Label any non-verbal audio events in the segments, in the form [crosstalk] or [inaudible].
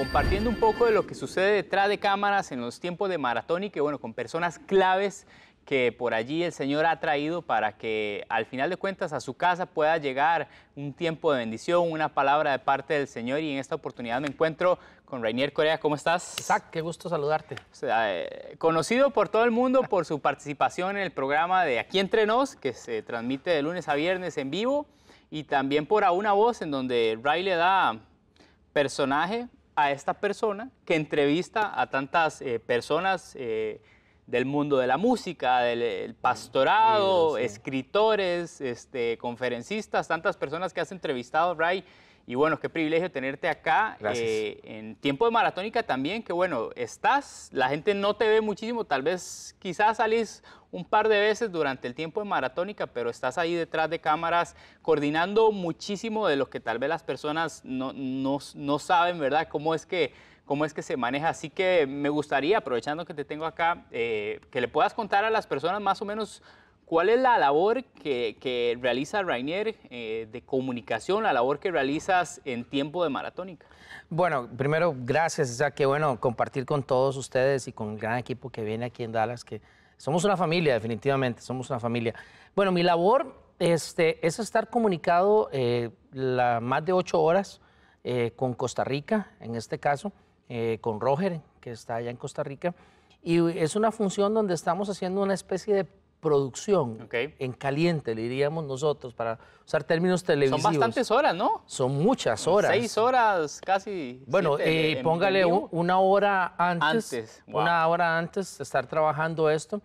compartiendo un poco de lo que sucede detrás de cámaras en los tiempos de maratón y que, bueno, con personas claves que por allí el Señor ha traído para que al final de cuentas a su casa pueda llegar un tiempo de bendición, una palabra de parte del Señor. Y en esta oportunidad me encuentro con Rainier Corea. ¿Cómo estás? Isaac, qué gusto saludarte. Eh, conocido por todo el mundo por su participación en el programa de Aquí Entre Nos, que se transmite de lunes a viernes en vivo, y también por A Una Voz, en donde Ray le da personaje a esta persona que entrevista a tantas eh, personas eh, del mundo de la música, del eh, pastorado, escritores, este, conferencistas, tantas personas que has entrevistado, Ray. Y bueno, qué privilegio tenerte acá. Eh, en tiempo de maratónica también, que bueno, estás, la gente no te ve muchísimo, tal vez quizás salís un par de veces durante el tiempo de maratónica, pero estás ahí detrás de cámaras coordinando muchísimo de lo que tal vez las personas no, saben, ¿verdad? Cómo es que cómo es que se maneja. Así que me gustaría, aprovechando que te tengo acá, eh, que le puedas contar a las personas más o menos ¿Cuál es la labor que, realiza Rainier eh, de comunicación, la labor que realizas en tiempo de maratónica? Bueno, primero, gracias, o sea, qué bueno compartir con todos ustedes y con el gran equipo que viene aquí en Dallas, que somos una familia, definitivamente, somos una familia. Bueno, mi labor este, es estar comunicado eh, la, más de ocho horas eh, con Costa Rica, en este caso, con Roger, que está allá en Costa Rica, y es una función donde estamos haciendo una especie de producción en caliente, le diríamos nosotros, para usar términos televisivos. Son bastantes horas, ¿no? Son muchas horas. Seis horas casi. Bueno, eh, póngale una hora antes. Una hora antes de estar trabajando esto.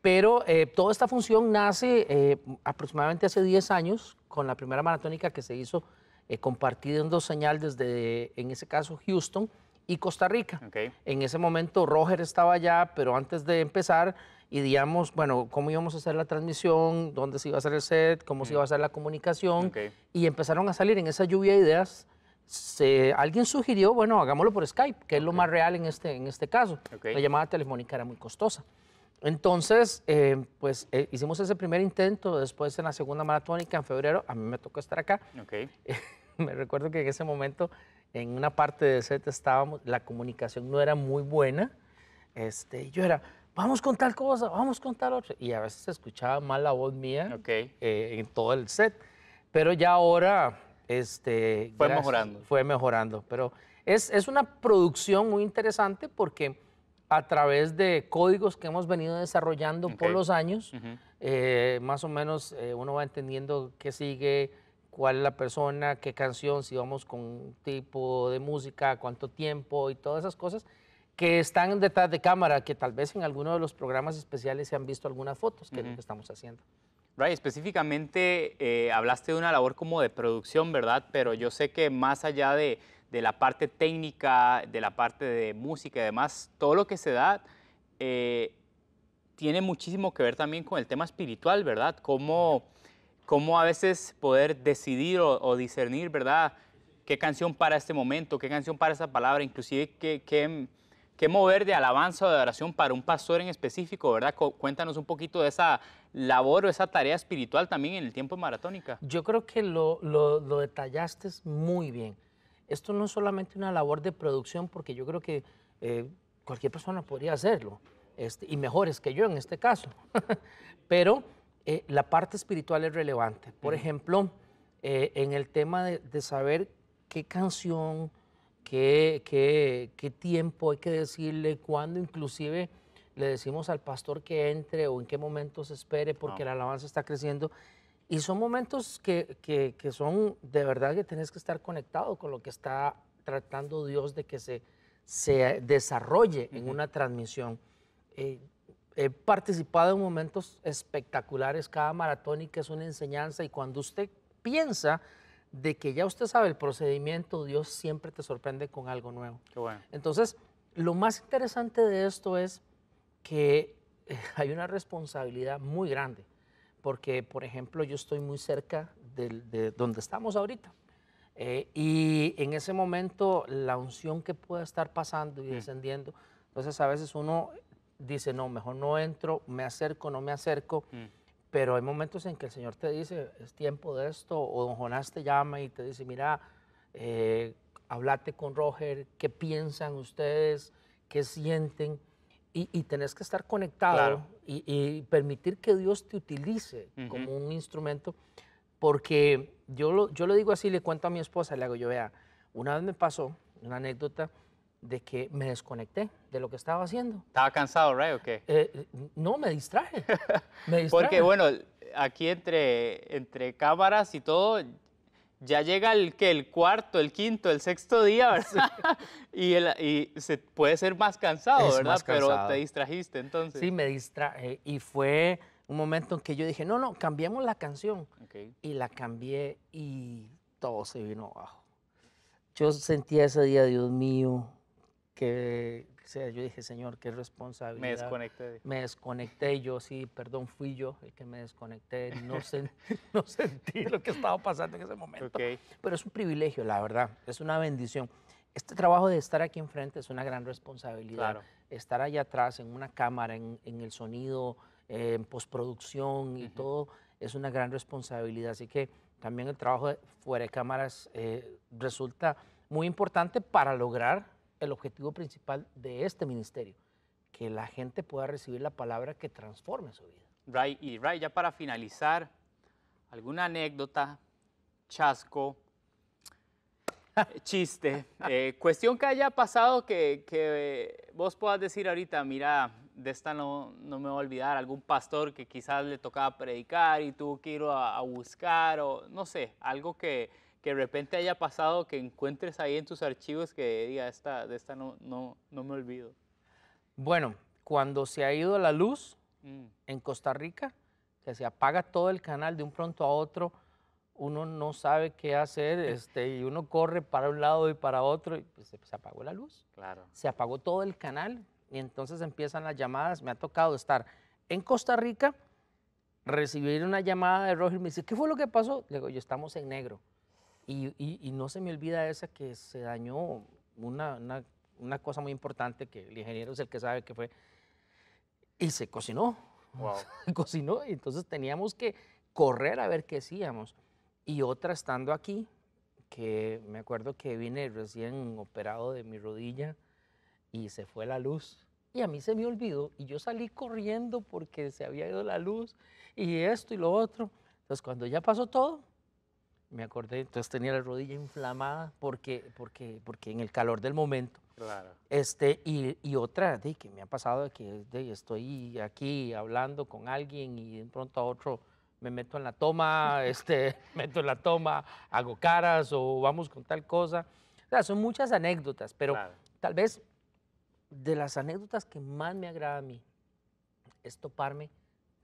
Pero eh, toda esta función nace eh, aproximadamente hace 10 años con la primera maratónica que se hizo compartiendo señal desde, en ese caso, Houston y Costa Rica. En ese momento Roger estaba allá, pero antes de empezar y digamos, bueno, cómo íbamos a hacer la transmisión, dónde se iba a hacer el set, cómo se iba a hacer la comunicación. Y empezaron a salir en esa lluvia de ideas. alguien sugirió, bueno, hagámoslo por Skype, que es lo más real en este, en este caso. La llamada telefónica era muy costosa. Entonces, eh, pues eh, hicimos ese primer intento, después en la segunda maratónica, en febrero, a mí me tocó estar acá. [laughs] me recuerdo que en ese momento, en una parte del set estábamos, la comunicación no era muy buena. Este, yo era, vamos con tal cosa, vamos con tal otra. Y a veces se escuchaba mal la voz mía eh, en todo el set. Pero ya ahora... Este, fue mejorando. Fue mejorando. Pero es, es una producción muy interesante porque a través de códigos que hemos venido desarrollando por los años, eh, más o menos eh, uno va entendiendo qué sigue, cuál es la persona, qué canción, si vamos con un tipo de música, cuánto tiempo y todas esas cosas que están detrás de cámara, que tal vez en alguno de los programas especiales se han visto algunas fotos, que estamos haciendo. Ray, específicamente eh, hablaste de una labor como de producción, ¿verdad? Pero yo sé que más allá de, de, la parte técnica, de la parte de música y demás, todo lo que se da eh, tiene muchísimo que ver también con el tema espiritual, ¿verdad? Cómo, cómo a veces poder decidir o, discernir, ¿verdad? ¿Qué canción para este momento? ¿Qué canción para esa palabra? Inclusive, ¿qué, que qué ¿Qué mover de alabanza o de oración para un pastor en específico, verdad? Cuéntanos un poquito de esa labor o esa tarea espiritual también en el tiempo maratónica. Yo creo que lo, detallaste muy bien. Esto no es solamente una labor de producción, porque yo creo que eh, cualquier persona podría hacerlo, este, y mejores que yo en este caso. [laughs] Pero eh, la parte espiritual es relevante. Por ejemplo, eh, en el tema de, de saber qué canción, qué, qué, qué tiempo hay que decirle, cuándo inclusive le decimos al pastor que entre o en qué momento se espere porque la alabanza está creciendo. Y son momentos que, que, que, son de verdad que tenés que estar conectado con lo que está tratando Dios de que se, se desarrolle en una transmisión. Eh, he participado en momentos espectaculares, cada maratónica es una enseñanza y cuando usted piensa de que ya usted sabe el procedimiento, Dios siempre te sorprende con algo nuevo. Entonces, lo más interesante de esto es que eh, hay una responsabilidad muy grande, porque, por ejemplo, yo estoy muy cerca de, donde estamos ahorita. Eh, y en ese momento, la unción que pueda estar pasando y mm. descendiendo, entonces a veces uno dice, no, mejor no entro, me acerco, no me acerco. Mm. Pero hay momentos en que el Señor te dice, es tiempo de esto, o don Jonás te llama y te dice, mira, eh, hablate con Roger, qué piensan ustedes, qué sienten, y, tenés que estar conectado y, permitir que Dios te utilice como un instrumento, porque yo lo, yo lo digo así, le cuento a mi esposa, le hago yo, vea, una vez me pasó una anécdota, de que me desconecté de lo que estaba haciendo. ¿Estaba cansado, Ray, o qué? Eh, eh, no, me distraje. [laughs] me distraje. Porque, bueno, aquí entre, entre cámaras y todo, ya llega el, que el cuarto, el quinto, el sexto día, [laughs] y, el, y se puede ser más cansado, ¿verdad? Pero te distrajiste entonces. Sí, me distraje. Y fue un momento en que yo dije, no, no, cambiemos la canción. Y la cambié y todo se vino abajo. Yo sentía ese día, Dios mío, que sea, yo dije, Señor, qué responsabilidad. Me desconecté. Me desconecté yo, sí, perdón, fui yo el que me desconecté. No, [laughs] no sentí lo que estaba pasando en ese momento. Pero es un privilegio, la verdad, es una bendición. Este trabajo de estar aquí enfrente es una gran responsabilidad. Estar allá atrás en una cámara, en, el sonido, en postproducción y todo, es una gran responsabilidad. Así que también el trabajo de fuera de cámaras eh, resulta muy importante para lograr el objetivo principal de este ministerio, que la gente pueda recibir la palabra que transforme su vida. Ray, y Ray, ya para finalizar, alguna anécdota, chasco, [laughs] chiste, eh, cuestión que haya pasado que, que, eh, vos puedas decir ahorita, mira, de esta no, no me voy a olvidar, algún pastor que quizás le tocaba predicar y tuvo que ir a, a buscar, o no sé, algo que de repente haya pasado, que encuentres ahí en tus archivos que diga, esta, de esta no, no, no me olvido? Bueno, cuando se ha ido la luz mm. en Costa Rica, que se apaga todo el canal de un pronto a otro, uno no sabe qué hacer [laughs] este, y uno corre para un lado y para otro y pues, se, apagó la luz. Claro. Se apagó todo el canal y entonces empiezan las llamadas. Me ha tocado estar en Costa Rica, recibir una llamada de Roger y me dice, ¿qué fue lo que pasó? Le digo, yo estamos en negro. Y, no se me olvida esa que se dañó una, una, una, cosa muy importante que el ingeniero es el que sabe que fue. Y se cocinó. Wow. [laughs] Se cocinó y entonces teníamos que correr a ver qué hacíamos. Y otra estando aquí, que me acuerdo que vine recién operado de mi rodilla y se fue la luz. Y a mí se me olvidó y yo salí corriendo porque se había ido la luz y esto y lo otro. Entonces cuando ya pasó todo, me acordé, entonces tenía la rodilla inflamada porque, porque, porque en el calor del momento. Claro. Este, y, y otra, de, que me ha pasado que estoy aquí hablando con alguien y de pronto a otro me meto en la toma, [laughs] este, [laughs] meto en la toma, hago caras o vamos con tal cosa. O sea, son muchas anécdotas, pero tal vez de las anécdotas que más me agrada a mí es toparme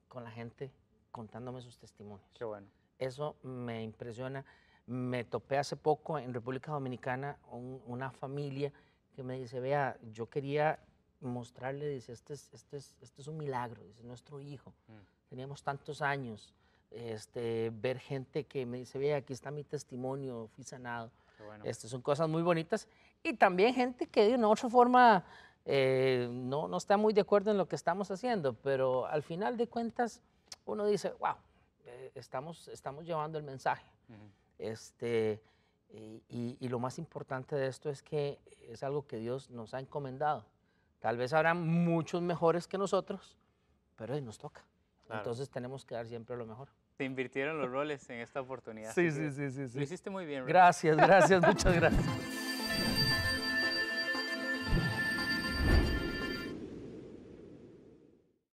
con la gente contándome sus testimonios. Qué bueno. Eso me impresiona. Me topé hace poco en República Dominicana una familia que me dice, vea, yo quería mostrarle, dice, este es, este este es un milagro, dice, nuestro hijo. Mm. Teníamos tantos años, este, ver gente que me dice, vea, aquí está mi testimonio, fui sanado. son cosas muy bonitas. Y también gente que de una otra forma eh, no, no está muy de acuerdo en lo que estamos haciendo, pero al final de cuentas uno dice, wow, eh, estamos, estamos llevando el mensaje. este, eh, y, lo más importante de esto es que es algo que Dios nos ha encomendado. Tal vez habrá muchos mejores que nosotros, pero nos toca. Entonces tenemos que dar siempre lo mejor. Te invirtieron los roles en esta oportunidad. Sí, sí, sí, sí, sí. Lo hiciste muy bien. Gracias, gracias, [laughs] muchas gracias.